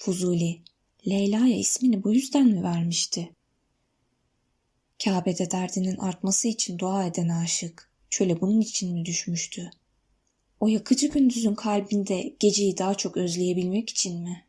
Fuzuli, Leyla'ya ismini bu yüzden mi vermişti? Kabe'de derdinin artması için dua eden aşık, çöle bunun için mi düşmüştü? O yakıcı gündüzün kalbinde geceyi daha çok özleyebilmek için mi?''